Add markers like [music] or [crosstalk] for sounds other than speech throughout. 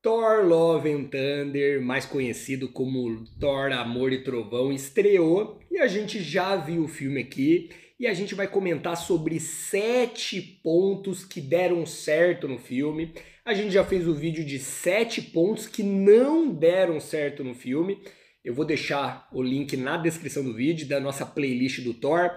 Thor Love and Thunder, mais conhecido como Thor Amor e Trovão, estreou e a gente já viu o filme aqui e a gente vai comentar sobre sete pontos que deram certo no filme. A gente já fez o vídeo de sete pontos que não deram certo no filme. Eu vou deixar o link na descrição do vídeo da nossa playlist do Thor,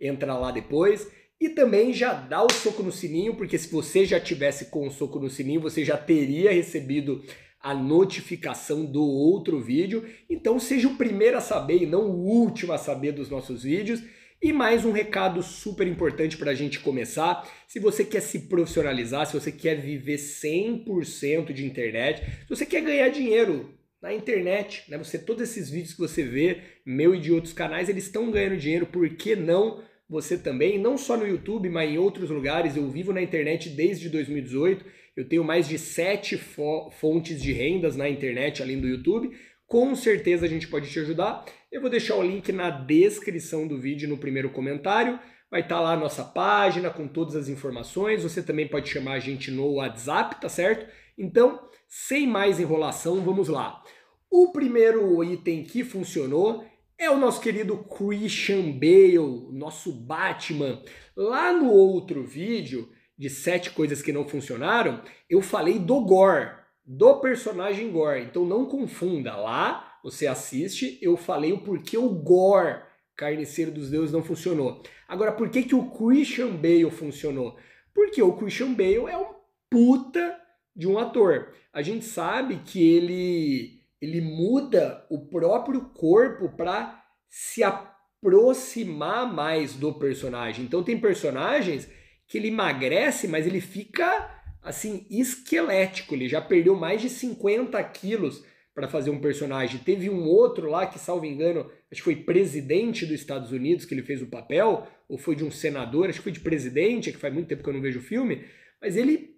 entra lá depois. E também já dá o soco no sininho, porque se você já tivesse com o soco no sininho, você já teria recebido a notificação do outro vídeo. Então seja o primeiro a saber e não o último a saber dos nossos vídeos. E mais um recado super importante para a gente começar. Se você quer se profissionalizar, se você quer viver 100% de internet, se você quer ganhar dinheiro na internet, né? Você todos esses vídeos que você vê, meu e de outros canais, eles estão ganhando dinheiro, por que não você também, não só no YouTube, mas em outros lugares. Eu vivo na internet desde 2018. Eu tenho mais de sete fo fontes de rendas na internet, além do YouTube. Com certeza a gente pode te ajudar. Eu vou deixar o link na descrição do vídeo, no primeiro comentário. Vai estar tá lá a nossa página com todas as informações. Você também pode chamar a gente no WhatsApp, tá certo? Então, sem mais enrolação, vamos lá. O primeiro item que funcionou é o nosso querido Christian Bale, nosso Batman. Lá no outro vídeo de sete coisas que não funcionaram, eu falei do Gore, do personagem Gore. Então não confunda. Lá você assiste, eu falei o porquê o Gore, Carniceiro dos Deuses, não funcionou. Agora, por que, que o Christian Bale funcionou? Porque o Christian Bale é um puta de um ator. A gente sabe que ele ele muda o próprio corpo para se aproximar mais do personagem. Então tem personagens que ele emagrece, mas ele fica assim esquelético, ele já perdeu mais de 50 quilos para fazer um personagem. Teve um outro lá que, salvo engano, acho que foi presidente dos Estados Unidos que ele fez o papel, ou foi de um senador, acho que foi de presidente, que faz muito tempo que eu não vejo o filme, mas ele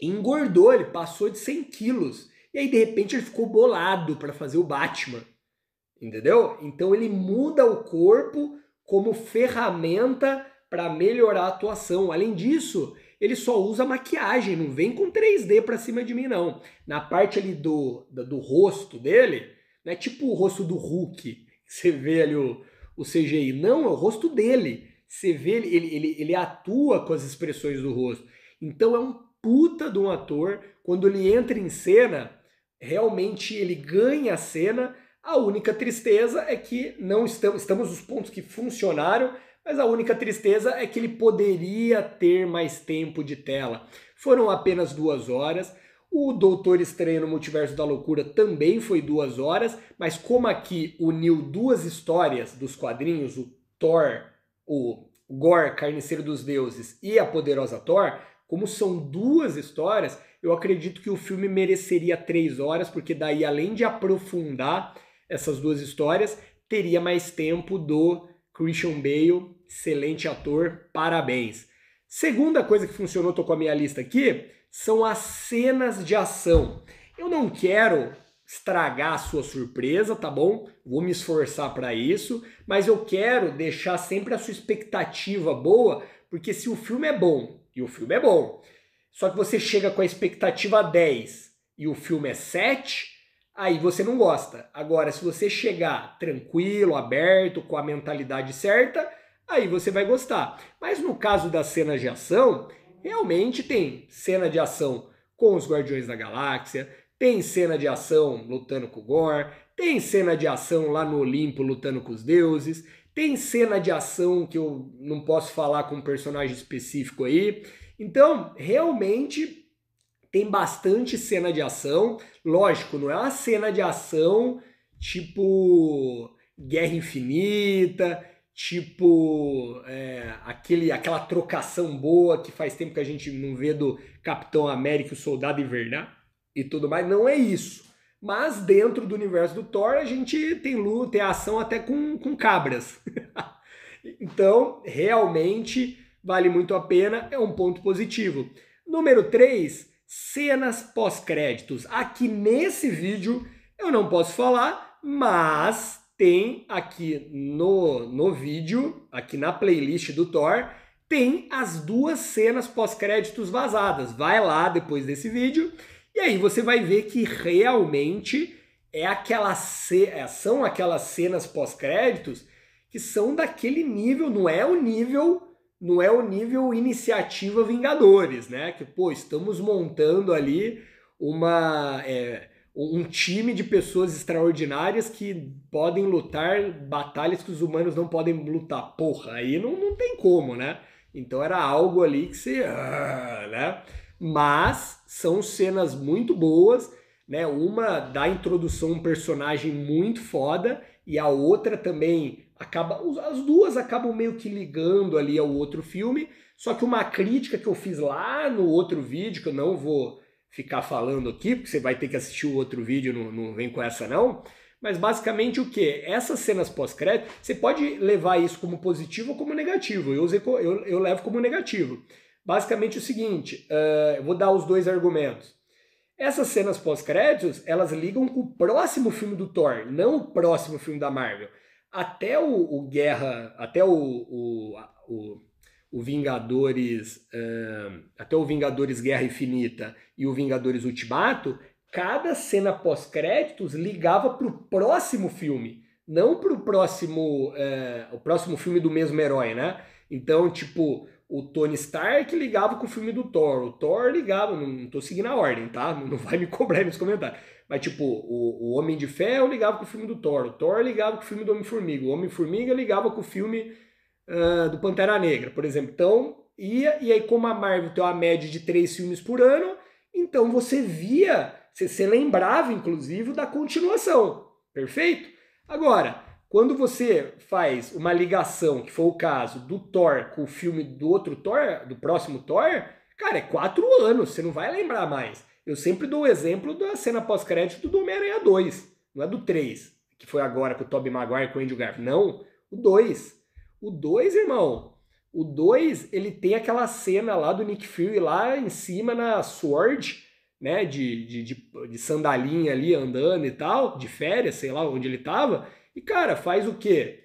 engordou, ele passou de 100 quilos. E aí, de repente, ele ficou bolado para fazer o Batman. Entendeu? Então ele muda o corpo como ferramenta para melhorar a atuação. Além disso, ele só usa maquiagem, não vem com 3D para cima de mim, não. Na parte ali do, do, do rosto dele, não é tipo o rosto do Hulk, você vê ali o, o CGI. Não, é o rosto dele. Você vê, ele, ele, ele atua com as expressões do rosto. Então é um puta de um ator. Quando ele entra em cena, realmente ele ganha a cena. A única tristeza é que não estamos, estamos nos pontos que funcionaram, mas a única tristeza é que ele poderia ter mais tempo de tela. Foram apenas duas horas. O Doutor Estranho no Multiverso da Loucura também foi duas horas, mas como aqui uniu duas histórias dos quadrinhos, o Thor, o Gore, Carniceiro dos Deuses e a Poderosa Thor, como são duas histórias, eu acredito que o filme mereceria três horas, porque daí, além de aprofundar essas duas histórias, teria mais tempo do Christian Bale, excelente ator, parabéns. Segunda coisa que funcionou, tô com a minha lista aqui, são as cenas de ação. Eu não quero estragar a sua surpresa, tá bom? Vou me esforçar para isso, mas eu quero deixar sempre a sua expectativa boa, porque se o filme é bom, e o filme é bom, só que você chega com a expectativa 10 e o filme é 7, aí você não gosta. Agora, se você chegar tranquilo, aberto, com a mentalidade certa, aí você vai gostar. Mas no caso das cenas de ação, realmente tem cena de ação com os Guardiões da Galáxia, tem cena de ação lutando com o Gore, tem cena de ação lá no Olimpo lutando com os deuses, tem cena de ação que eu não posso falar com um personagem específico aí, então, realmente tem bastante cena de ação. Lógico, não é uma cena de ação tipo Guerra Infinita, tipo é, aquele, aquela trocação boa que faz tempo que a gente não vê do Capitão América, o Soldado Invernal e tudo mais. Não é isso. Mas dentro do universo do Thor, a gente tem luta, tem ação até com, com cabras. [laughs] então, realmente vale muito a pena, é um ponto positivo. Número 3, cenas pós-créditos. Aqui nesse vídeo eu não posso falar, mas tem aqui no, no vídeo, aqui na playlist do Thor, tem as duas cenas pós-créditos vazadas. Vai lá depois desse vídeo e aí você vai ver que realmente é aquela é, são aquelas cenas pós-créditos que são daquele nível, não é o nível não é o nível iniciativa Vingadores, né? Que, pô, estamos montando ali uma. É, um time de pessoas extraordinárias que podem lutar batalhas que os humanos não podem lutar. Porra, aí não, não tem como, né? Então era algo ali que se. Ah, né? Mas são cenas muito boas, né? Uma dá introdução a um personagem muito foda e a outra também acaba as duas acabam meio que ligando ali ao outro filme, só que uma crítica que eu fiz lá no outro vídeo, que eu não vou ficar falando aqui, porque você vai ter que assistir o outro vídeo, não, não vem com essa não, mas basicamente o que? Essas cenas pós-crédito, você pode levar isso como positivo ou como negativo, eu, usei, eu, eu levo como negativo. Basicamente o seguinte, uh, eu vou dar os dois argumentos. Essas cenas pós-créditos, elas ligam com o próximo filme do Thor, não o próximo filme da Marvel até o, o Guerra, até o, o, o, o Vingadores, eh, até o Vingadores Guerra Infinita e o Vingadores Ultimato, cada cena pós-créditos ligava para o próximo filme, não para o próximo, uh, o próximo filme do mesmo herói, né? Então, tipo, o Tony Stark ligava com o filme do Thor, o Thor ligava, não, estou tô seguindo a ordem, tá? Não, vai me [laughs] cobrar aí nos comentários. Mas, tipo, o, o Homem de Ferro ligava com o filme do Thor, o Thor ligava com o filme do Homem-Formiga, o Homem-Formiga ligava com o filme uh, do Pantera Negra, por exemplo. Então, ia, e aí, como a Marvel tem uma média de três filmes por ano, então você via, você, você lembrava, inclusive, da continuação, perfeito? Agora, quando você faz uma ligação, que foi o caso do Thor com o filme do outro Thor, do próximo Thor, cara, é quatro anos, você não vai lembrar mais. Eu sempre dou o exemplo da cena pós-crédito do Homem-Aranha 2, não é do 3, que foi agora com o Tobey Maguire com o Andrew Garfield. Não, o 2. O 2, irmão, o 2, ele tem aquela cena lá do Nick Fury lá em cima na Sword, né, de, de, de, de sandalinha ali andando e tal, de férias, sei lá onde ele tava, e, cara, faz o quê?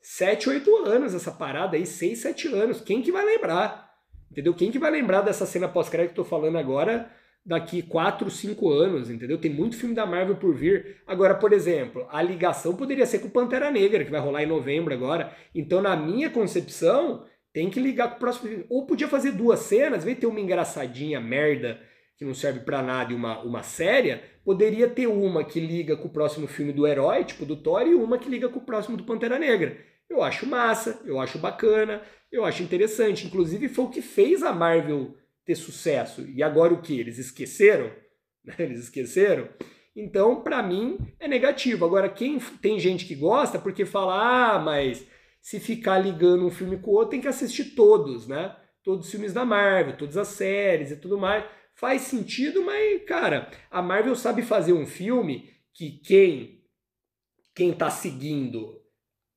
Sete, oito anos essa parada aí, seis, sete anos. Quem que vai lembrar? Entendeu? Quem que vai lembrar dessa cena pós-crédito que eu tô falando agora daqui quatro, cinco anos, entendeu? Tem muito filme da Marvel por vir. Agora, por exemplo, a ligação poderia ser com Pantera Negra, que vai rolar em novembro agora. Então, na minha concepção, tem que ligar com o próximo filme. Ou podia fazer duas cenas, vem ter uma engraçadinha merda que não serve para nada e uma, uma séria, poderia ter uma que liga com o próximo filme do herói, tipo do Thor, e uma que liga com o próximo do Pantera Negra. Eu acho massa, eu acho bacana, eu acho interessante. Inclusive, foi o que fez a Marvel ter sucesso. E agora o que? Eles esqueceram? [laughs] Né? Eles esqueceram? Então, para mim, é negativo. Agora, quem tem gente que gosta, porque fala, ah, mas se ficar ligando um filme com o outro, tem que assistir todos, né? Todos os filmes da Marvel, todas as séries e tudo mais. Faz sentido, mas, cara, a Marvel sabe fazer um filme que quem quem tá seguindo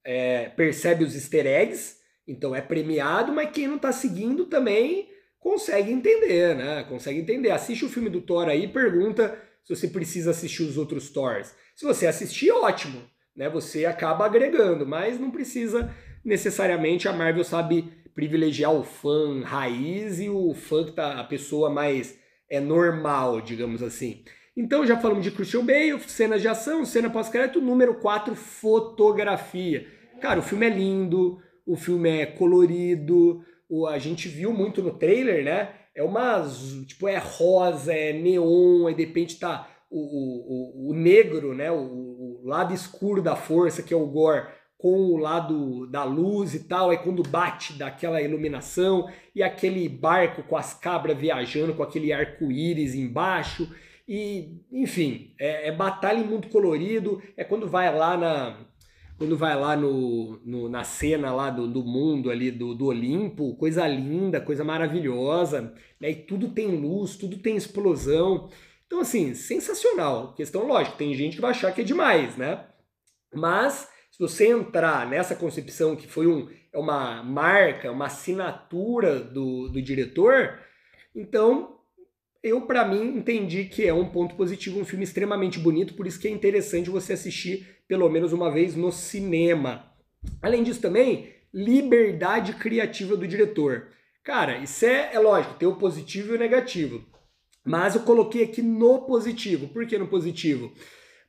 é, percebe os easter eggs, então é premiado, mas quem não tá seguindo também consegue entender, né? Consegue entender. Assiste o filme do Thor aí e pergunta se você precisa assistir os outros Thors. Se você assistir, ótimo, né? Você acaba agregando, mas não precisa necessariamente. A Marvel sabe privilegiar o fã raiz e o fã que tá a pessoa mais é normal, digamos assim. Então já falamos de Christian Bale, cenas de ação, cena pós-crédito, número 4, fotografia. Cara, o filme é lindo, o filme é colorido, o, a gente viu muito no trailer, né? É uma. Tipo, é rosa, é neon, aí de repente tá o, o, o negro, né? O, o lado escuro da força, que é o gore com o lado da luz e tal, é quando bate daquela iluminação e aquele barco com as cabras viajando com aquele arco-íris embaixo e enfim, é, é, batalha em mundo colorido, é quando vai lá na quando vai lá no, no na cena lá do, do mundo ali do, do Olimpo, coisa linda, coisa maravilhosa, né? E tudo tem luz, tudo tem explosão. Então assim, sensacional. Questão lógica, tem gente que vai achar que é demais, né? Mas se você entrar nessa concepção que foi um, é uma marca, uma assinatura do, do diretor, então eu, para mim, entendi que é um ponto positivo, um filme extremamente bonito, por isso que é interessante você assistir pelo menos uma vez no cinema. Além disso, também, liberdade criativa do diretor. Cara, isso é, é lógico, tem o positivo e o negativo. Mas eu coloquei aqui no positivo. Por que no positivo?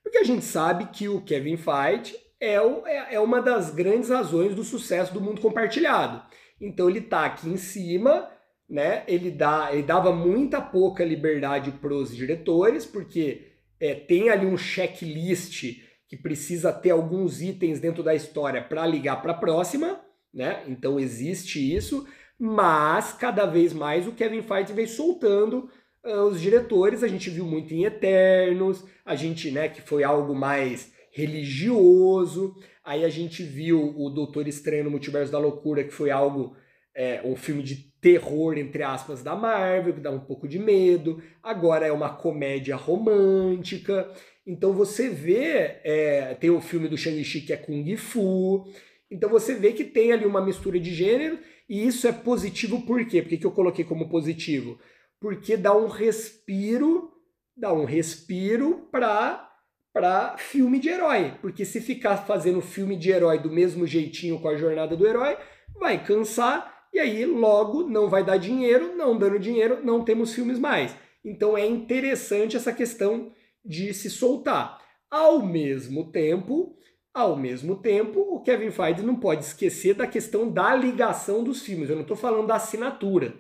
Porque a gente sabe que o Kevin Feige é, o, é, é uma das grandes razões do sucesso do mundo compartilhado. Então ele está aqui em cima, né? Ele dá, ele dava muita pouca liberdade para os diretores, porque é, tem ali um checklist que precisa ter alguns itens dentro da história para ligar para a próxima, né? Então existe isso, mas cada vez mais o Kevin Feige vem soltando uh, os diretores. A gente viu muito em Eternos, a gente, né, que foi algo mais religioso. Aí a gente viu o Doutor Estranho no Multiverso da Loucura, que foi algo, é, um filme de terror, entre aspas, da Marvel, que dá um pouco de medo. Agora é uma comédia romântica. Então você vê, é, tem o filme do Shang-Chi que é Kung Fu. Então você vê que tem ali uma mistura de gênero e isso é positivo por quê? Por que, que eu coloquei como positivo? Porque dá um respiro, dá um respiro para para filme de herói, porque se ficar fazendo filme de herói do mesmo jeitinho com a jornada do herói, vai cansar e aí logo não vai dar dinheiro, não dando dinheiro, não temos filmes mais. Então é interessante essa questão de se soltar. Ao mesmo tempo, ao mesmo tempo, o Kevin Feige não pode esquecer da questão da ligação dos filmes. Eu não estou falando da assinatura.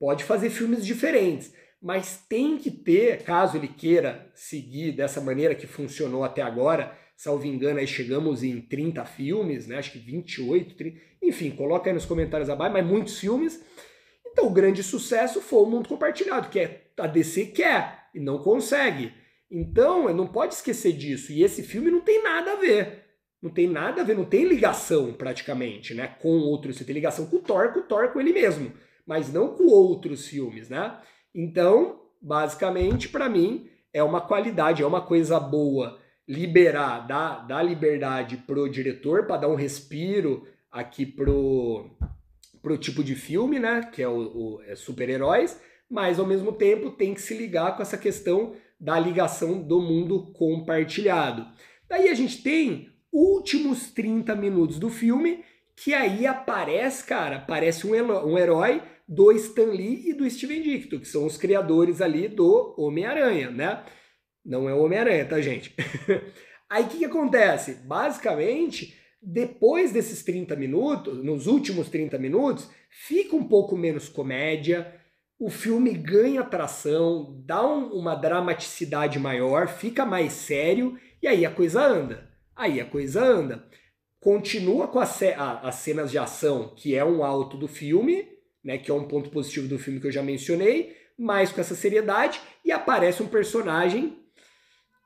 Pode fazer filmes diferentes, mas tem que ter, caso ele queira seguir dessa maneira que funcionou até agora, salvo engano, aí chegamos em 30 filmes, né? Acho que 28, 30, enfim, coloca aí nos comentários abaixo, mas muitos filmes. Então, o grande sucesso foi o mundo compartilhado, que é a DC quer e não consegue. Então, não pode esquecer disso. E esse filme não tem nada a ver. Não tem nada a ver, não tem ligação praticamente, né? Com outros. Você tem ligação com o Thor, com o Thor, com ele mesmo. Mas não com outros filmes, né? Então, basicamente, para mim, é uma qualidade, é uma coisa boa liberar, dar, dar liberdade pro diretor para dar um respiro aqui pro, pro tipo de filme, né? Que é o, o é super-heróis, mas ao mesmo tempo tem que se ligar com essa questão da ligação do mundo compartilhado. Daí a gente tem últimos 30 minutos do filme, que aí aparece, cara, parece um, um herói, do Stan Lee e do Steven Dicto, que são os criadores ali do Homem-Aranha, né? Não é o Homem-Aranha, tá, gente? [laughs] Aí o que, que acontece? Basicamente, depois desses 30 minutos, nos últimos 30 minutos, fica um pouco menos comédia, o filme ganha atração, dá um, uma dramaticidade maior, fica mais sério e aí a coisa anda. Aí a coisa anda. Continua com a, a, as cenas de ação, que é um alto do filme, né, que é um ponto positivo do filme que eu já mencionei, mas com essa seriedade, e aparece um personagem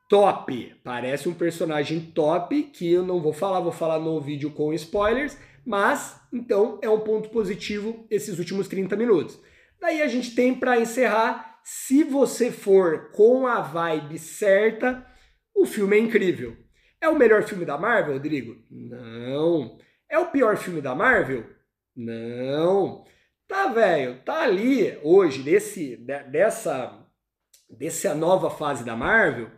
top. Parece um personagem top que eu não vou falar, vou falar no vídeo com spoilers, mas então é um ponto positivo esses últimos 30 minutos. Daí a gente tem para encerrar, se você for com a vibe certa, o filme é incrível. É o melhor filme da Marvel, Rodrigo? Não. É o pior filme da Marvel? Não. Tá, velho, tá ali hoje, desse, dessa, né, dessa nova fase da Marvel,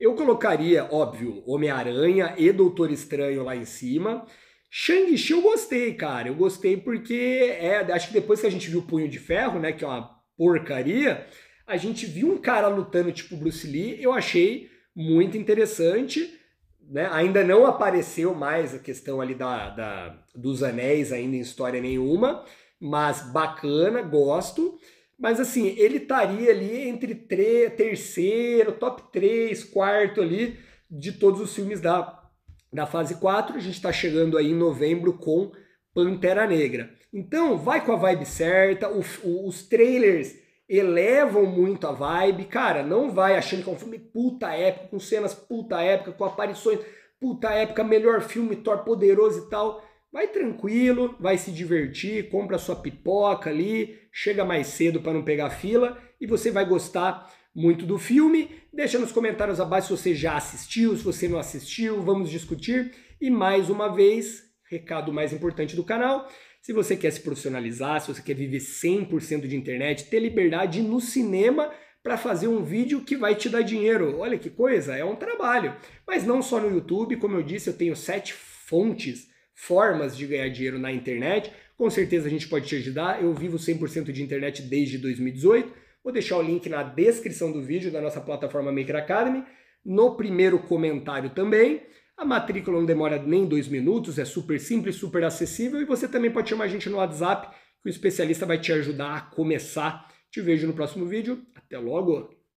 eu colocaria, óbvio, Homem-Aranha e Doutor Estranho lá em cima. Shang-Chi eu gostei, cara. Eu gostei porque é, acho que depois que a gente viu Punho de Ferro, né, que é uma porcaria, a gente viu um cara lutando tipo Bruce Lee, eu achei muito interessante. Né? Ainda não apareceu mais a questão ali da, da dos anéis ainda em história nenhuma, mas bacana, gosto. Mas assim, ele estaria ali entre terceiro, top 3, quarto ali de todos os filmes da, da fase 4. A gente está chegando aí em novembro com Pantera Negra. Então, vai com a vibe certa, o, o, os trailers elevam muito a vibe. Cara, não vai achando que é um filme puta época com cenas puta épica, com aparições puta épica, melhor filme, Thor poderoso e tal. Vai tranquilo, vai se divertir, compra sua pipoca ali, chega mais cedo para não pegar fila e você vai gostar muito do filme. Deixa nos comentários abaixo se você já assistiu, se você não assistiu, vamos discutir. E mais uma vez, recado mais importante do canal, se você quer se profissionalizar, se você quer viver 100% de internet, ter liberdade no cinema para fazer um vídeo que vai te dar dinheiro. Olha que coisa, é um trabalho. Mas não só no YouTube, como eu disse, eu tenho sete fontes formas de ganhar dinheiro na internet. Com certeza a gente pode te ajudar. Eu vivo 100% de internet desde 2018. Vou deixar o link na descrição do vídeo da nossa plataforma Maker Academy, no primeiro comentário também. A matrícula não demora nem dois minutos, é super simples, super acessível e você também pode chamar a gente no WhatsApp, que o especialista vai te ajudar a começar. Te vejo no próximo vídeo. Até logo!